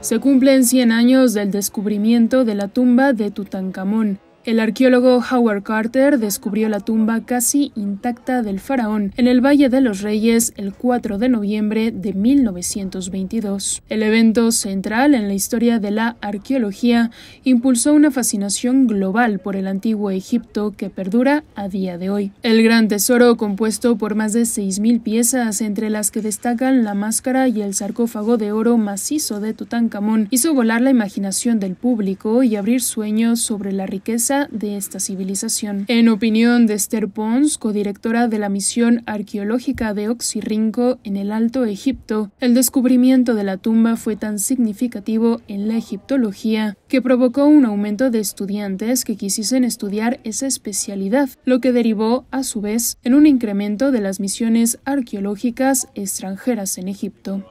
Se cumplen 100 años del descubrimiento de la tumba de Tutankamón, el arqueólogo Howard Carter descubrió la tumba casi intacta del faraón en el Valle de los Reyes el 4 de noviembre de 1922. El evento central en la historia de la arqueología impulsó una fascinación global por el antiguo Egipto que perdura a día de hoy. El gran tesoro, compuesto por más de 6.000 piezas, entre las que destacan la máscara y el sarcófago de oro macizo de Tutankamón, hizo volar la imaginación del público y abrir sueños sobre la riqueza de esta civilización. En opinión de Esther Pons, codirectora de la misión arqueológica de Oxirrinco en el Alto Egipto, el descubrimiento de la tumba fue tan significativo en la egiptología que provocó un aumento de estudiantes que quisiesen estudiar esa especialidad, lo que derivó, a su vez, en un incremento de las misiones arqueológicas extranjeras en Egipto.